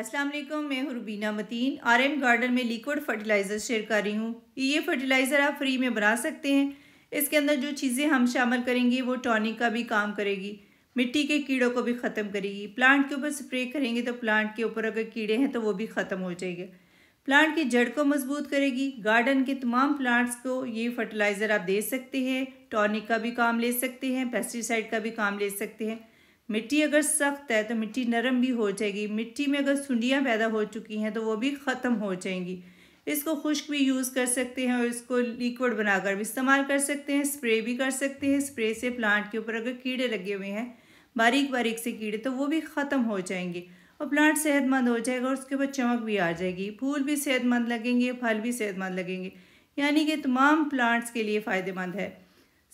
अस्सलाम वालेकुम मैं Hurbeena Mateen R M garden में लिक्विड फर्टिलाइज़र शेयर कर रही हूँ ये फर्टिलाइज़र आप फ्री में बना सकते हैं इसके अंदर जो चीज़ें हम शामिल करेंगे वो टॉनिक का भी काम करेगी मिट्टी के कीड़ों को भी ख़त्म करेगी प्लांट के ऊपर स्प्रे करेंगे तो प्लांट के ऊपर अगर कीड़े हैं तो वो भी ख़त्म हो जाएंगे प्लांट की जड़ को मजबूत करेगी गार्डन के तमाम प्लांट्स को ये फर्टिलाइज़र आप दे सकते हैं टॉनिक का भी काम ले सकते हैं पेस्टिसाइड का भी काम ले सकते हैं मिट्टी अगर सख्त है तो मिट्टी नरम भी हो जाएगी मिट्टी में अगर सुंडियाँ पैदा हो चुकी हैं तो वो भी ख़त्म हो जाएंगी इसको खुश्क भी यूज़ कर सकते हैं और इसको लिक्विड बनाकर भी इस्तेमाल कर सकते हैं स्प्रे भी कर सकते हैं स्प्रे से प्लांट के ऊपर अगर कीड़े लगे हुए हैं बारीक बारीक से कीड़े तो वो भी ख़त्म हो जाएंगे और प्लांट सेहतमंद हो जाएगा और उसके ऊपर चमक भी आ जाएगी फूल भी सेहतमंद लगेंगे फल भी सेहतमंद लगेंगे यानी कि तमाम प्लांट्स के लिए फ़ायदेमंद है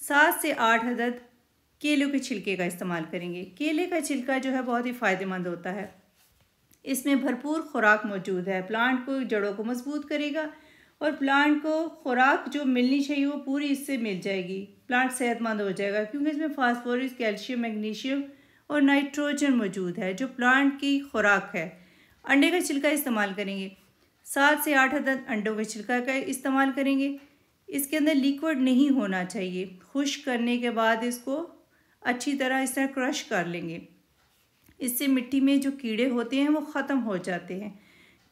सात से आठ हदद केलों के छिलके का इस्तेमाल करेंगे केले का छिलका जो है बहुत ही फ़ायदेमंद होता है इसमें भरपूर खुराक मौजूद है प्लांट को जड़ों को मजबूत करेगा और प्लांट को खुराक जो मिलनी चाहिए वो पूरी इससे मिल जाएगी प्लांट सेहतमंद हो जाएगा क्योंकि इसमें फास्फोरस कैल्शियम मैग्नीशियम और नाइट्रोजन मौजूद है जो प्लांट की खुराक है अंडे का छिलका इस्तेमाल करेंगे सात से आठ अदद अंडों के छिलका का इस्तेमाल करेंगे इसके अंदर लिक्विड नहीं होना चाहिए खुश करने के बाद इसको अच्छी तरह इस तरह क्रश कर लेंगे इससे मिट्टी में जो कीड़े होते हैं वो ख़त्म हो जाते हैं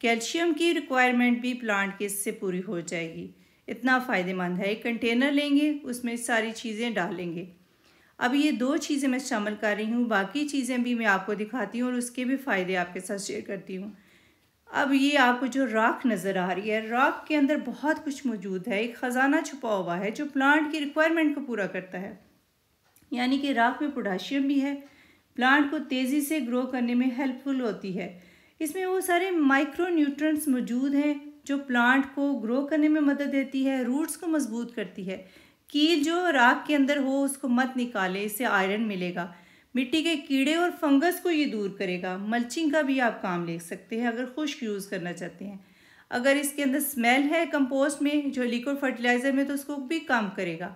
कैल्शियम की रिक्वायरमेंट भी प्लांट के इससे पूरी हो जाएगी इतना फ़ायदेमंद है एक कंटेनर लेंगे उसमें सारी चीज़ें डालेंगे अब ये दो चीज़ें मैं शामिल कर रही हूँ बाकी चीज़ें भी मैं आपको दिखाती हूँ और उसके भी फ़ायदे आपके साथ शेयर करती हूँ अब ये आपको जो राख नज़र आ रही है राख के अंदर बहुत कुछ मौजूद है एक ख़जाना छुपा हुआ है जो प्लांट की रिक्वायरमेंट को पूरा करता है यानी कि राख में पोटाशियम भी है प्लांट को तेज़ी से ग्रो करने में हेल्पफुल होती है इसमें वो सारे माइक्रो न्यूट्रंट्स मौजूद हैं जो प्लांट को ग्रो करने में मदद देती है रूट्स को मजबूत करती है कील जो राख के अंदर हो उसको मत निकाले इससे आयरन मिलेगा मिट्टी के कीड़े और फंगस को ये दूर करेगा मल्चिंग का भी आप काम ले सकते हैं अगर खुश्क यूज़ करना चाहते हैं अगर इसके अंदर स्मेल है कंपोस्ट में जो लिक्विड फर्टिलाइज़र में तो उसको भी काम करेगा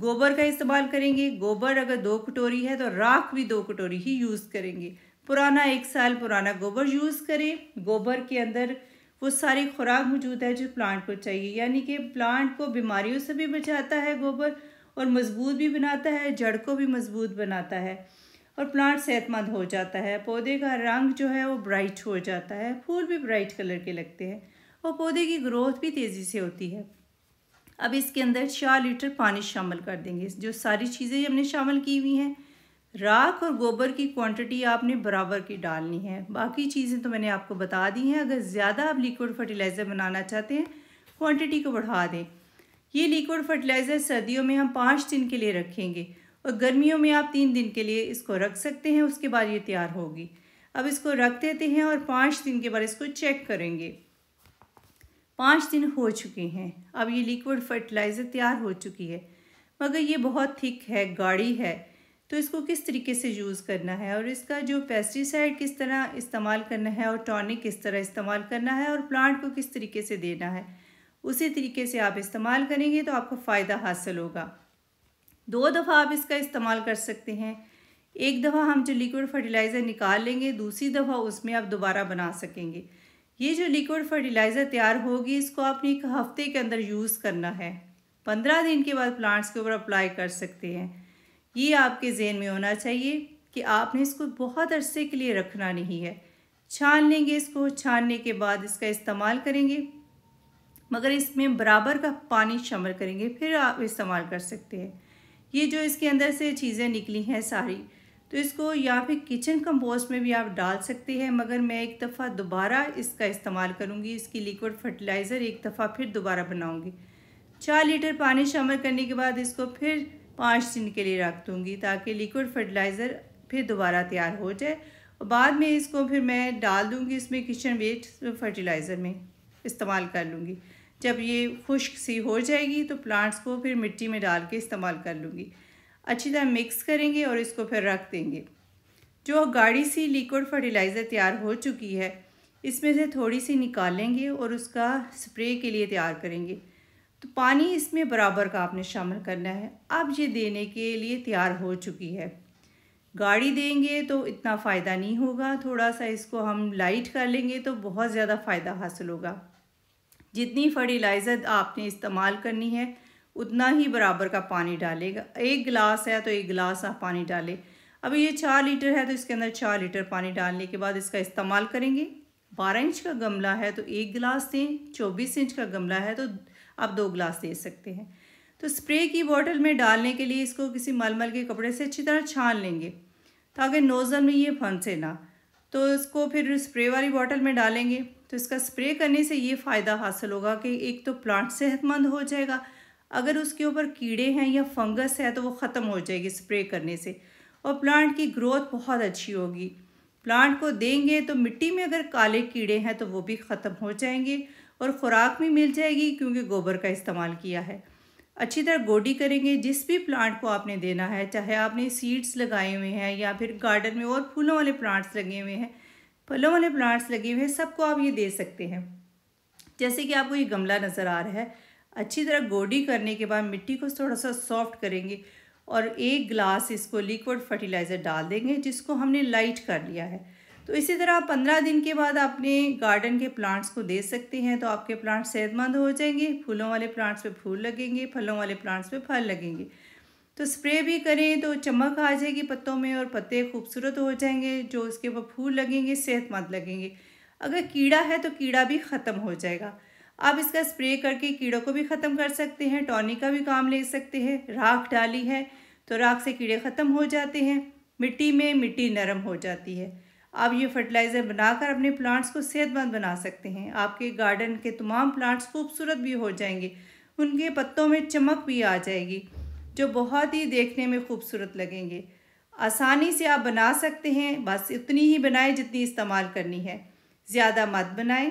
गोबर का इस्तेमाल करेंगे गोबर अगर दो कटोरी है तो राख भी दो कटोरी ही यूज़ करेंगे पुराना एक साल पुराना गोबर यूज़ करें गोबर के अंदर वो सारी खुराक मौजूद है जो प्लांट को चाहिए यानी कि प्लांट को बीमारियों से भी बचाता है गोबर और मजबूत भी बनाता है जड़ को भी मजबूत बनाता है और प्लांट सेहतमंद हो जाता है पौधे का रंग जो है वो ब्राइट हो जाता है फूल भी ब्राइट कलर के लगते हैं और पौधे की ग्रोथ भी तेज़ी से होती है अब इसके अंदर चार लीटर पानी शामिल कर देंगे जो सारी चीज़ें हमने शामिल की हुई हैं राख और गोबर की क्वांटिटी आपने बराबर की डालनी है बाकी चीज़ें तो मैंने आपको बता दी हैं अगर ज़्यादा आप लिक्विड फर्टिलाइज़र बनाना चाहते हैं क्वांटिटी को बढ़ा दें ये लिक्विड फर्टिलाइज़र सर्दियों में हम पाँच दिन के लिए रखेंगे और गर्मियों में आप तीन दिन के लिए इसको रख सकते हैं उसके बाद ये तैयार होगी अब इसको रख देते हैं और पाँच दिन के बाद इसको चेक करेंगे पाँच दिन हो चुके हैं अब ये लिक्विड फर्टिलाइज़र तैयार हो चुकी है मगर ये बहुत थिक है गाढ़ी है तो इसको किस तरीके से यूज़ करना है और इसका जो पेस्टिसाइड किस तरह इस्तेमाल करना है और टॉनिक किस तरह इस्तेमाल करना है और प्लांट को किस तरीके से देना है उसी तरीके से आप इस्तेमाल करेंगे तो आपको फ़ायदा हासिल होगा दो दफ़ा आप इसका इस्तेमाल कर सकते हैं एक दफ़ा हम जो लिक्विड फर्टिलाइज़र निकाल लेंगे दूसरी दफ़ा उसमें आप दोबारा बना सकेंगे ये जो लिक्विड फर्टिलाइज़र तैयार होगी इसको आपने एक हफ्ते के अंदर यूज़ करना है पंद्रह दिन के बाद प्लांट्स के ऊपर अप्लाई कर सकते हैं ये आपके जेन में होना चाहिए कि आपने इसको बहुत अरसे के लिए रखना नहीं है छान लेंगे इसको छानने के बाद इसका इस्तेमाल करेंगे मगर इसमें बराबर का पानी शमर करेंगे फिर आप इस्तेमाल कर सकते हैं ये जो इसके अंदर से चीज़ें निकली हैं सारी तो इसको या फिर किचन कंपोस्ट में भी आप डाल सकते हैं मगर मैं एक दफ़ा दोबारा इसका इस्तेमाल करूँगी इसकी लिक्विड फर्टिलाइज़र एक दफ़ा फिर दोबारा बनाऊँगी चार लीटर पानी शामिल करने के बाद इसको फिर पाँच दिन के लिए रख दूँगी ताकि लिक्विड फर्टिलाइज़र फिर दोबारा तैयार हो जाए और बाद में इसको फिर मैं डाल दूँगी इसमें किचन वेस्ट फर्टिलाइज़र में इस्तेमाल कर लूँगी जब ये खुश्क सी हो जाएगी तो प्लांट्स को फिर मिट्टी में डाल के इस्तेमाल कर लूँगी अच्छी तरह मिक्स करेंगे और इसको फिर रख देंगे जो गाढ़ी सी लिक्विड फर्टिलाइज़र तैयार हो चुकी है इसमें से थोड़ी सी निकालेंगे और उसका स्प्रे के लिए तैयार करेंगे तो पानी इसमें बराबर का आपने शामिल करना है अब ये देने के लिए तैयार हो चुकी है गाड़ी देंगे तो इतना फ़ायदा नहीं होगा थोड़ा सा इसको हम लाइट कर लेंगे तो बहुत ज़्यादा फ़ायदा हासिल होगा जितनी फर्टिलाइज़र आपने इस्तेमाल करनी है उतना ही बराबर का पानी डालेगा एक गिलास है तो एक गिलास आप पानी डालें अब ये चार लीटर है तो इसके अंदर चार लीटर पानी डालने के बाद इसका इस्तेमाल करेंगे बारह इंच का गमला है तो एक गिलास दें चौबीस इंच का गमला है तो आप दो गिलास दे सकते हैं तो स्प्रे की बोतल में डालने के लिए इसको किसी मलमल के कपड़े से अच्छी तरह छान लेंगे ताकि नोज़ल में ये फंसे ना तो इसको फिर स्प्रे वाली बॉटल में डालेंगे तो इसका स्प्रे करने से ये फ़ायदा हासिल होगा कि एक तो प्लांट सेहतमंद हो जाएगा अगर उसके ऊपर कीड़े हैं या फंगस है तो वो ख़त्म हो जाएगी स्प्रे करने से और प्लांट की ग्रोथ बहुत अच्छी होगी प्लांट को देंगे तो मिट्टी में अगर काले कीड़े हैं तो वो भी ख़त्म हो जाएंगे और ख़ुराक भी मिल जाएगी क्योंकि गोबर का इस्तेमाल किया है अच्छी तरह गोडी करेंगे जिस भी प्लांट को आपने देना है चाहे आपने सीड्स लगाए हुए हैं या फिर गार्डन में और फूलों वाले प्लांट्स लगे हुए हैं फलों वाले प्लांट्स लगे हुए हैं सबको आप ये दे सकते हैं जैसे कि आपको ये गमला नज़र आ रहा है अच्छी तरह गोडी करने के बाद मिट्टी को थोड़ा सा सॉफ्ट करेंगे और एक ग्लास इसको लिक्विड फर्टिलाइज़र डाल देंगे जिसको हमने लाइट कर लिया है तो इसी तरह आप पंद्रह दिन के बाद अपने गार्डन के प्लांट्स को दे सकते हैं तो आपके प्लांट्स सेहतमंद हो जाएंगे फूलों वाले प्लांट्स पे फूल लगेंगे फलों वाले प्लांट्स पे फल लगेंगे तो स्प्रे भी करें तो चमक आ जाएगी पत्तों में और पत्ते खूबसूरत हो जाएंगे जो उसके ऊपर फूल लगेंगे सेहतमंद लगेंगे अगर कीड़ा है तो कीड़ा भी ख़त्म हो जाएगा आप इसका स्प्रे करके कीड़ों को भी ख़त्म कर सकते हैं टॉनिक का भी काम ले सकते हैं राख डाली है तो राख से कीड़े ख़त्म हो जाते हैं मिट्टी में मिट्टी नरम हो जाती है आप ये फर्टिलाइज़र बनाकर अपने प्लांट्स को सेहतमंद बना सकते हैं आपके गार्डन के तमाम प्लांट्स खूबसूरत भी हो जाएंगे उनके पत्तों में चमक भी आ जाएगी जो बहुत ही देखने में खूबसूरत लगेंगे आसानी से आप बना सकते हैं बस इतनी ही बनाएं जितनी इस्तेमाल करनी है ज़्यादा मत बनाएं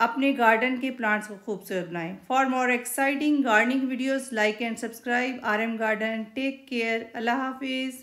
अपने गार्डन के प्लांट्स को खूबसूरत बनाएं for more exciting gardening videos like and subscribe R M garden take care Allah हाफिज़